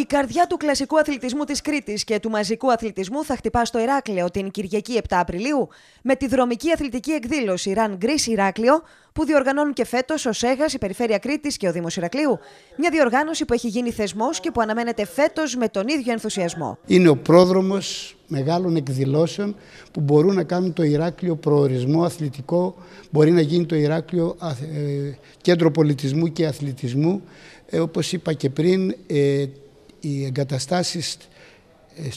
Η καρδιά του κλασικού αθλητισμού της Κρήτης και του μαζικού αθλητισμού θα χτυπά στο Ηράκλειο την Κυριακή 7 Απριλίου με τη δρομική αθλητική εκδήλωση Run Greece Ηράκλειο που διοργανώνουν και φέτος ο ΣΕΓΑ, η Περιφέρεια Κρήτης και ο Δήμος Ηρακλείου. Μια διοργάνωση που έχει γίνει θεσμός και που αναμένεται φέτος με τον ίδιο ενθουσιασμό. Είναι ο πρόδρομος μεγάλων εκδηλώσεων που μπορούν να κάνουν το Ηράκλειο προορισμό αθλητικό, μπορεί να γίνει το Ηράκλειο ε, κέντρο πολιτισμού και αθλητισμού. Ε, όπως είπα και πριν, ε, οι εγκαταστάσεις ε,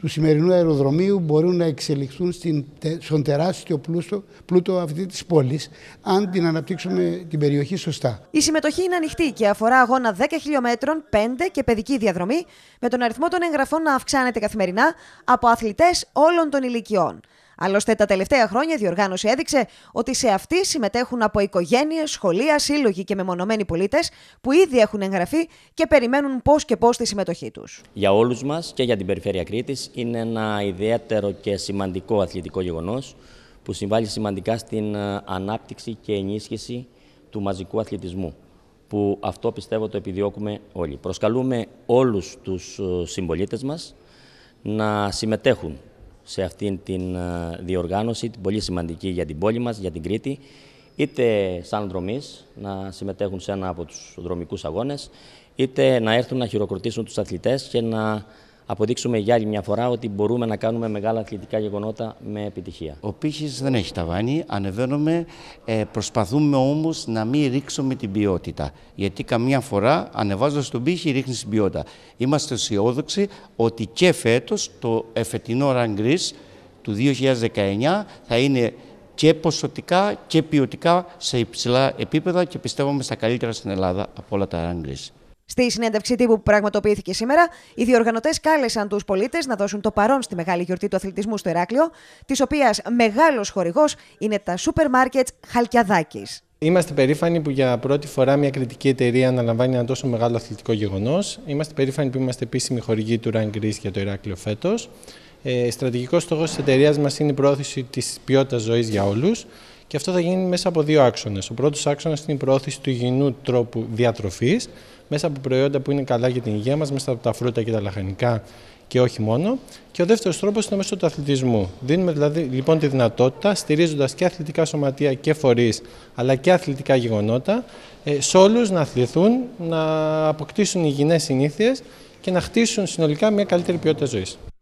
του σημερινού αεροδρομίου μπορούν να εξελιχθούν στην, στον τεράστιο πλούτο, πλούτο αυτή της πόλης αν την αναπτύξουμε την περιοχή σωστά. Η συμμετοχή είναι ανοιχτή και αφορά αγώνα 10 χιλιόμετρων, 5 και παιδική διαδρομή με τον αριθμό των εγγραφών να αυξάνεται καθημερινά από αθλητές όλων των ηλικιών. Άλλωστε, τα τελευταία χρόνια η διοργάνωση έδειξε ότι σε αυτή συμμετέχουν από οικογένειες, σχολεία, σύλλογοι και μεμονωμένοι πολίτες που ήδη έχουν εγγραφεί και περιμένουν πώς και πώς τη συμμετοχή τους. Για όλους μας και για την Περιφέρεια Κρήτης, είναι ένα ιδιαίτερο και σημαντικό αθλητικό γεγονός που συμβάλλει σημαντικά στην ε, ανάπτυξη και ενίσχυση του μαζικού αθλητισμού που αυτό πιστεύω το επιδιώκουμε όλοι. Προσκαλούμε όλους τους ε, συμπολίτες μας να συμμετέχουν σε αυτήν την ε, διοργάνωση, την πολύ σημαντική για την πόλη μας, για την Κρήτη, είτε σαν δρομής να συμμετέχουν σε ένα από τους δρομικούς αγώνες, είτε να έρθουν να χειροκροτήσουν τους αθλητές και να αποδείξουμε για άλλη μια φορά ότι μπορούμε να κάνουμε μεγάλα αθλητικά γεγονότα με επιτυχία. Ο πύχης δεν έχει ταβάνι, ανεβαίνουμε, ε, προσπαθούμε όμως να μην ρίξουμε την ποιότητα. Γιατί καμιά φορά ανεβάζοντας τον πύχη ρίχνεις την ποιότητα. Είμαστε αισιόδοξοι ότι και φέτος το εφετινό Greece του 2019 θα είναι και ποσοτικά και ποιοτικά σε υψηλά επίπεδα και πιστεύουμε στα καλύτερα στην Ελλάδα από όλα τα Greece. Στη συνέντευξη τύπου που πραγματοποιήθηκε σήμερα, οι διοργανωτές κάλεσαν τους πολίτες να δώσουν το παρόν στη μεγάλη γιορτή του αθλητισμού στο Εράκλειο, της οποίας μεγάλος χορηγός είναι τα σούπερ μάρκετ Χαλκιαδάκης. Είμαστε περήφανοι που για πρώτη φορά μια κριτική εταιρεία αναλαμβάνει ένα τόσο μεγάλο αθλητικό γεγονός. Είμαστε περήφανοι που είμαστε επίσημοι χορηγοί του Run Greece για το Εράκλειο φέτος. Ε, Στρατηγικός στόχος της εταιρείας μας είναι η προώθηση της ποιότητας ζωής για όλους. Και αυτό θα γίνει μέσα από δύο άξονες. Ο πρώτος άξονας είναι η προώθηση του υγιεινού τρόπου διατροφής μέσα από προϊόντα που είναι καλά για την υγεία μας, μέσα από τα φρούτα και τα λαχανικά και όχι μόνο. Και ο δεύτερος τρόπος είναι μέσω του αθλητισμού. Δίνουμε δηλαδή, λοιπόν τη δυνατότητα, στηρίζοντας και αθλητικά σωματεία και φορείς, αλλά και αθλητικά γεγονότα, ε, σε όλους να αθληθούν, να αποκτήσουν υγιεινές συνήθειες και να χτίσουν συνολικά μια καλύτερη ποιότητα ζωής.